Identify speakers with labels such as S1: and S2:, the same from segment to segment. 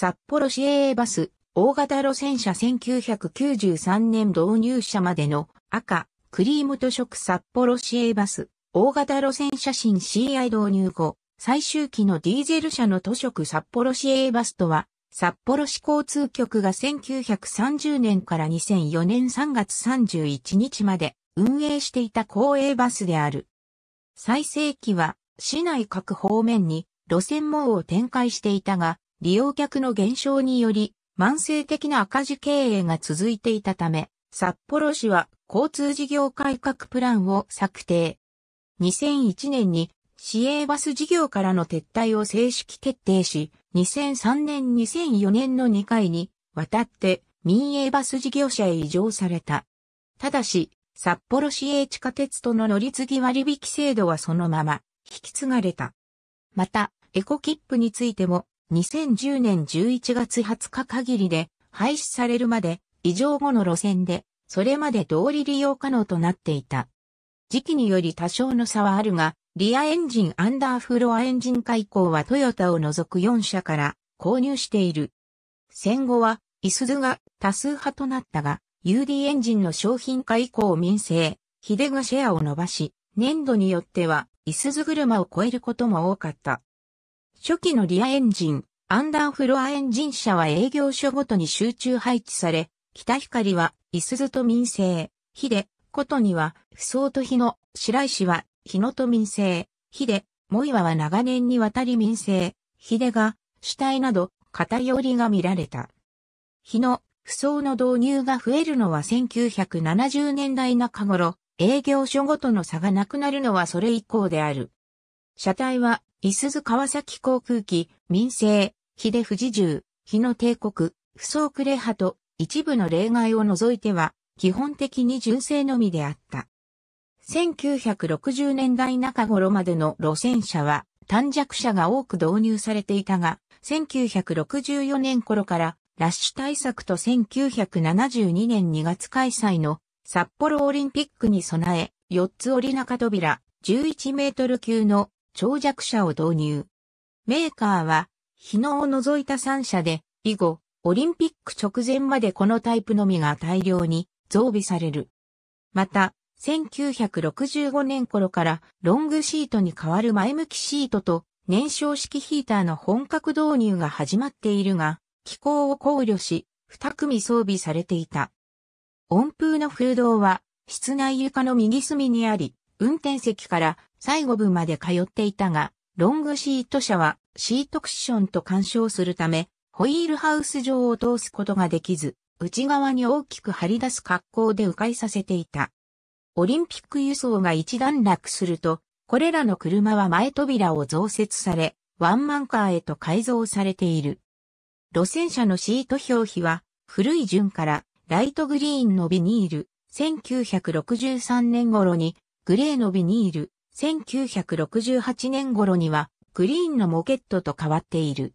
S1: 札幌市営バス、大型路線車1993年導入車までの赤、クリーム図色札幌市営バス、大型路線車新 CI 導入後、最終期のディーゼル車の図色札幌市営バスとは、札幌市交通局が1930年から2004年3月31日まで運営していた公営バスである。最盛期は市内各方面に路線網を展開していたが、利用客の減少により、慢性的な赤字経営が続いていたため、札幌市は交通事業改革プランを策定。2001年に市営バス事業からの撤退を正式決定し、2003年2004年の2回に渡って民営バス事業者へ移譲された。ただし、札幌市営地下鉄との乗り継ぎ割引制度はそのまま引き継がれた。また、エコ切符についても2010年11月20日限りで廃止されるまで、異常後の路線で、それまで通り利用可能となっていた。時期により多少の差はあるが、リアエンジンアンダーフロアエンジン開口はトヨタを除く4社から購入している。戦後は、イスズが多数派となったが、UD エンジンの商品化以降民生、ヒデがシェアを伸ばし、年度によっては、イスズ車を超えることも多かった。初期のリアエンジン、アンダーフロアエンジン車は営業所ごとに集中配置され、北光は、いすずと民生、ひで、ことには、そうと日の、白石は、日野と民生、ひで、もいわは長年にわたり民生、ひでが、主体など、偏りが見られた。日野、不相の導入が増えるのは1970年代中頃、営業所ごとの差がなくなるのはそれ以降である。車体は伊鈴川崎航空機、民生、秀富士日の帝国、不相クレ派と一部の例外を除いては、基本的に純正のみであった。1960年代中頃までの路線車は短弱車が多く導入されていたが、1964年頃からラッシュ対策と1972年2月開催の札幌オリンピックに備え、4つ折り中扉、11メートル級の長尺車を導入。メーカーは、日野を除いた3社で、以後、オリンピック直前までこのタイプのみが大量に増備される。また、1965年頃からロングシートに代わる前向きシートと燃焼式ヒーターの本格導入が始まっているが、気候を考慮し、2組装備されていた。温風の風洞は、室内床の右隅にあり、運転席から最後部まで通っていたが、ロングシート車はシートクッションと干渉するため、ホイールハウス上を通すことができず、内側に大きく張り出す格好で迂回させていた。オリンピック輸送が一段落すると、これらの車は前扉を増設され、ワンマンカーへと改造されている。路線車のシート表皮は、古い順からライトグリーンのビニール、1963年頃にグレーのビニール、1968年頃にはグリーンのモケットと変わっている。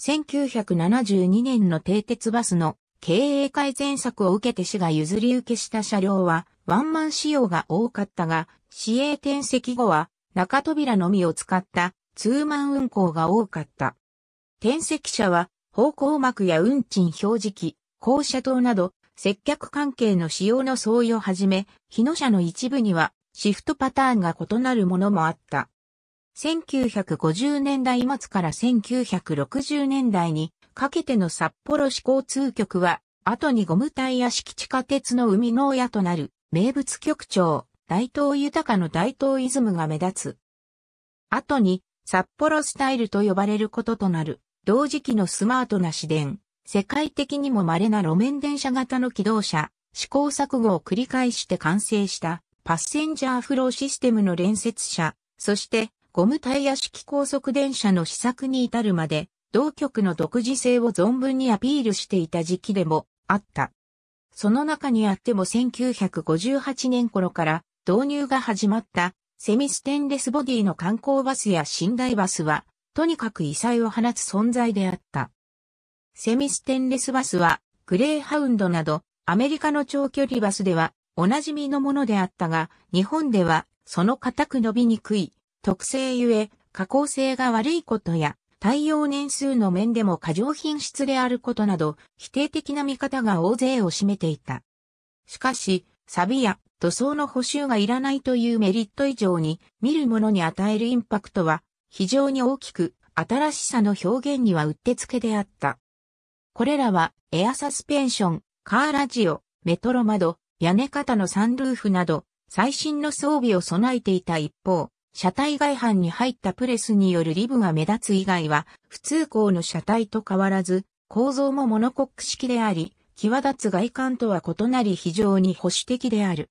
S1: 1972年の停鉄バスの経営改善策を受けて市が譲り受けした車両はワンマン仕様が多かったが、市営転籍後は中扉のみを使ったツーマン運行が多かった。転籍車は方向幕や運賃表示器、降車灯など接客関係の使用の相違をはじめ、日野車の一部にはシフトパターンが異なるものもあった。1950年代末から1960年代にかけての札幌市交通局は、後にゴム隊や敷地下鉄の生みの親となる名物局長、大東豊の大東イズムが目立つ。後に札幌スタイルと呼ばれることとなる、同時期のスマートな市電、世界的にも稀な路面電車型の機動車、試行錯誤を繰り返して完成したパッセンジャーフローシステムの連接車、そしてゴムタイヤ式高速電車の試作に至るまで、同局の独自性を存分にアピールしていた時期でもあった。その中にあっても1958年頃から導入が始まったセミステンレスボディの観光バスや寝台バスは、とにかく異彩を放つ存在であった。セミステンレスバスは、グレーハウンドなど、アメリカの長距離バスでは、おなじみのものであったが、日本ではその硬く伸びにくい特性ゆえ、加工性が悪いことや、耐用年数の面でも過剰品質であることなど、否定的な見方が大勢を占めていた。しかし、サビや塗装の補修がいらないというメリット以上に、見る者に与えるインパクトは、非常に大きく、新しさの表現にはうってつけであった。これらは、エアサスペンション、カーラジオ、メトロ窓、屋根型のサンルーフなど、最新の装備を備えていた一方、車体外反に入ったプレスによるリブが目立つ以外は、普通高の車体と変わらず、構造もモノコック式であり、際立つ外観とは異なり非常に保守的である。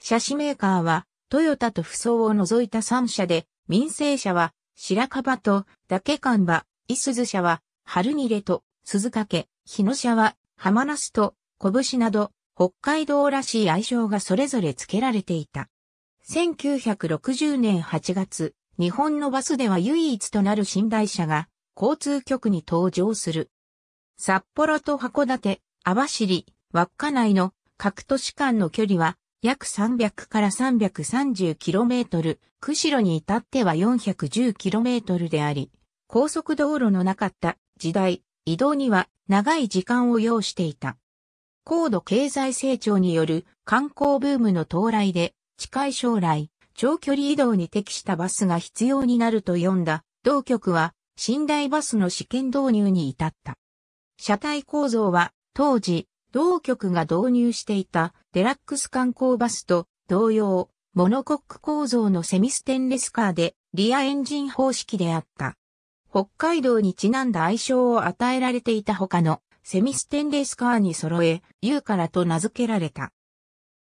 S1: 車種メーカーは、トヨタとフソを除いた3社で、民生車は、白樺と、竹関馬、いすず車は、春にれと、鈴掛、日野車は、浜那須と、拳など、北海道らしい愛称がそれぞれ付けられていた。1960年8月、日本のバスでは唯一となる寝台車が交通局に登場する。札幌と函館、網走、稚内の各都市間の距離は約300から 330km、釧路に至っては 410km であり、高速道路のなかった時代、移動には長い時間を要していた。高度経済成長による観光ブームの到来で、近い将来、長距離移動に適したバスが必要になると読んだ、同局は、寝台バスの試験導入に至った。車体構造は、当時、同局が導入していたデラックス観光バスと同様、モノコック構造のセミステンレスカーで、リアエンジン方式であった。北海道にちなんだ愛称を与えられていた他のセミステンレスカーに揃え、U からと名付けられた。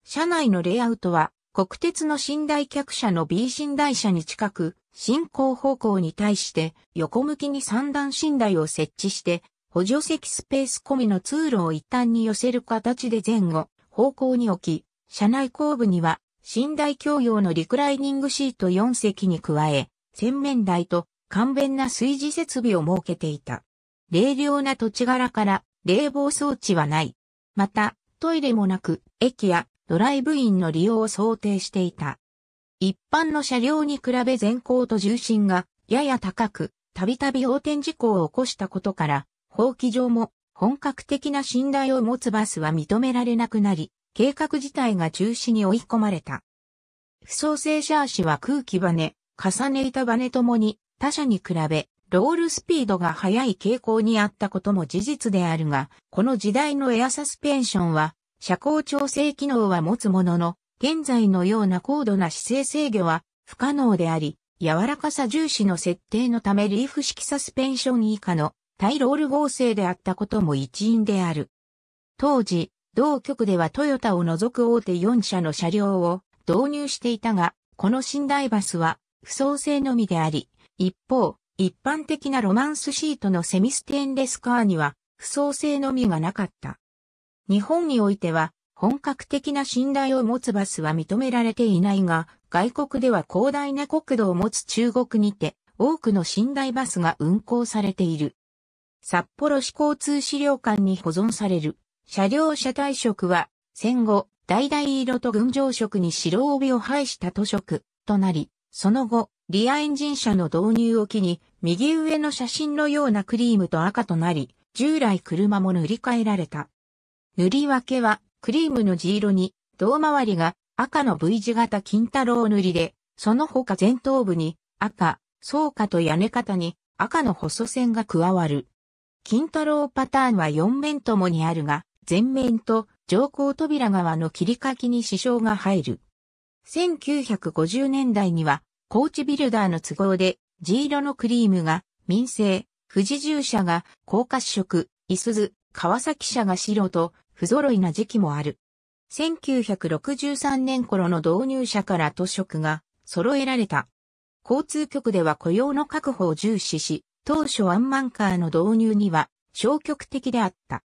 S1: 車内のレイアウトは、国鉄の寝台客車の B 寝台車に近く、進行方向に対して横向きに三段寝台を設置して、補助席スペース込みの通路を一旦に寄せる形で前後、方向に置き、車内後部には寝台共用のリクライニングシート4席に加え、洗面台と簡便な炊事設備を設けていた。冷涼な土地柄から冷房装置はない。また、トイレもなく、駅やドライブインの利用を想定していた。一般の車両に比べ前行と重心がやや高く、たびたび横転事故を起こしたことから、法規上も本格的な信頼を持つバスは認められなくなり、計画自体が中止に追い込まれた。不創性シャーシは空気バネ、重ね板バネともに他社に比べロールスピードが速い傾向にあったことも事実であるが、この時代のエアサスペンションは、車高調整機能は持つものの、現在のような高度な姿勢制御は不可能であり、柔らかさ重視の設定のためリーフ式サスペンション以下の対ロール合成であったことも一因である。当時、同局ではトヨタを除く大手4社の車両を導入していたが、この寝台バスは不創性のみであり、一方、一般的なロマンスシートのセミステンレスカーには、不創性のみがなかった。日本においては、本格的な信頼を持つバスは認められていないが、外国では広大な国土を持つ中国にて、多くの寝台バスが運行されている。札幌市交通資料館に保存される、車両車体色は、戦後、橙色と群青色に白帯を配した図色となり、その後、リアエンジン車の導入を機に、右上の写真のようなクリームと赤となり、従来車も塗り替えられた。塗り分けは、クリームの地色に、胴回りが赤の V 字型金太郎塗りで、その他前頭部に赤、草加と屋根型に赤の細線が加わる。金太郎パターンは4面ともにあるが、前面と上行扉側の切り欠きに支障が入る。1950年代にはコーチビルダーの都合で、地色のクリームが民生、富士従社が高褐色、いすず、川崎社が白と不揃いな時期もある。1963年頃の導入者から都色が揃えられた。交通局では雇用の確保を重視し、当初ワンマンカーの導入には消極的であった。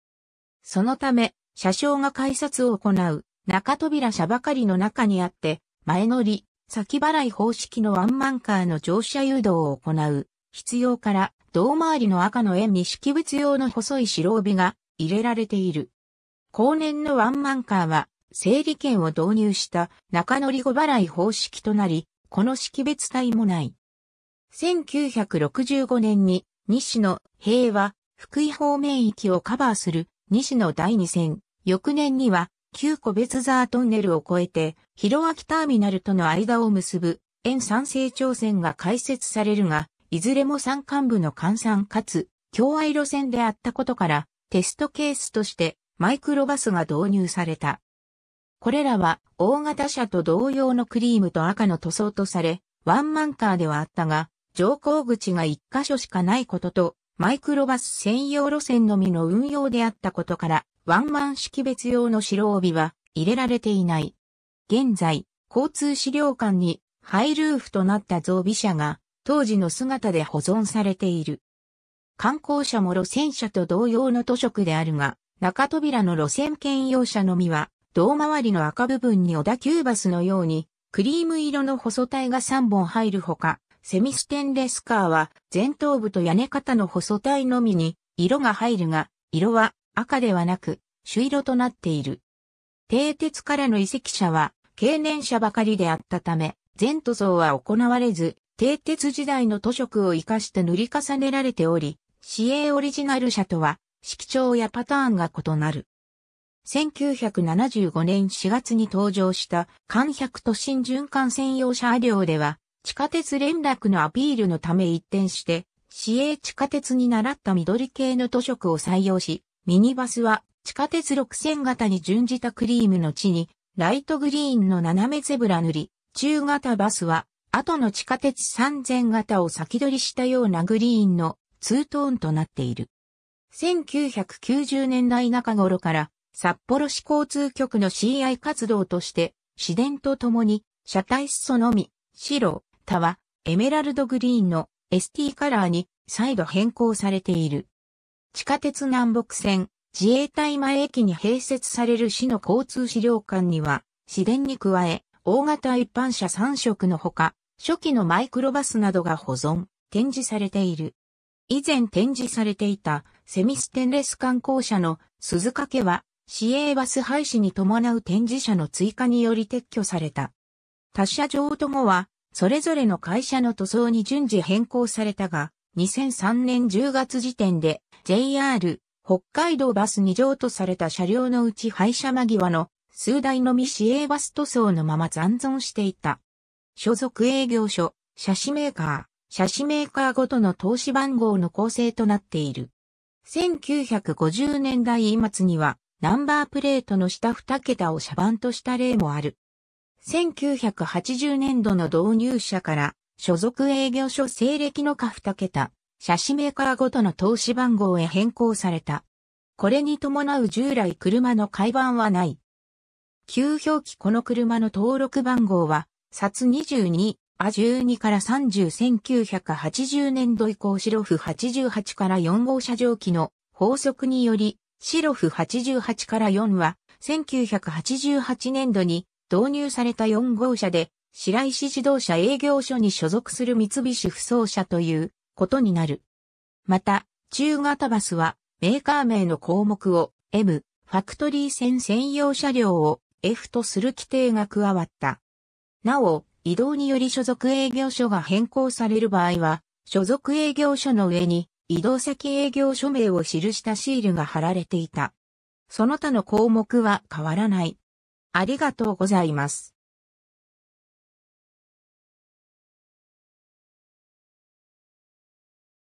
S1: そのため、車掌が改札を行う中扉車ばかりの中にあって、前乗り、先払い方式のワンマンカーの乗車誘導を行う必要から胴回りの赤の円に識別用の細い白帯が入れられている。後年のワンマンカーは整理券を導入した中乗り後払い方式となり、この識別体もない。1965年に西野平和福井方面域をカバーする西野第2線、翌年には旧個別ザートンネルを越えて、広脇ターミナルとの間を結ぶ、沿山成長線が開設されるが、いずれも山間部の換算かつ、共愛路線であったことから、テストケースとしてマイクロバスが導入された。これらは大型車と同様のクリームと赤の塗装とされ、ワンマンカーではあったが、乗降口が一箇所しかないことと、マイクロバス専用路線のみの運用であったことから、ワンマン識別用の白帯は入れられていない。現在、交通資料館にハイルーフとなった造備車が当時の姿で保存されている。観光車も路線車と同様の都色であるが、中扉の路線兼用車のみは、胴回りの赤部分に小田急バスのように、クリーム色の細体が3本入るほか、セミステンレスカーは前頭部と屋根型の細体のみに色が入るが、色は赤ではなく、朱色となっている。蹄鉄からの遺跡者は、経年者ばかりであったため、全塗装は行われず、蹄鉄時代の塗色を活かして塗り重ねられており、市営オリジナル車とは、色調やパターンが異なる。1975年4月に登場した関百都心循環専用車両では、地下鉄連絡のアピールのため一転して、市営地下鉄に習った緑系の塗色を採用し、ミニバスは地下鉄6000型に準じたクリームの地にライトグリーンの斜めゼブラ塗り、中型バスは後の地下鉄3000型を先取りしたようなグリーンのツートーンとなっている。1990年代中頃から札幌市交通局の CI 活動として市電とともに車体裾のみ、白、タワ、エメラルドグリーンの ST カラーに再度変更されている。地下鉄南北線、自衛隊前駅に併設される市の交通資料館には、市電に加え、大型一般車3色のほか、初期のマイクロバスなどが保存、展示されている。以前展示されていたセミステンレス観光車の鈴掛けは、市営バス廃止に伴う展示車の追加により撤去された。他社上と後は、それぞれの会社の塗装に順次変更されたが、2003年10月時点で JR 北海道バス2乗とされた車両のうち廃車間際の数台のみ市営バス塗装のまま残存していた。所属営業所、車種メーカー、車種メーカーごとの投資番号の構成となっている。1950年代末にはナンバープレートの下2桁を車番とした例もある。1980年度の導入者から所属営業所西暦の下2桁、車種メーカーごとの投資番号へ変更された。これに伴う従来車の改版はない。旧表記この車の登録番号は、札22、あ12から30、1980年度以降シロフ88から4号車上記の法則により、シロフ88から4は、1988年度に導入された4号車で、白石自動車営業所に所属する三菱不走車ということになる。また、中型バスはメーカー名の項目を M、ファクトリー線専用車両を F とする規定が加わった。なお、移動により所属営業所が変更される場合は、所属営業所の上に移動先営業所名を記したシールが貼られていた。その他の項目は変わらない。ありがとうございます。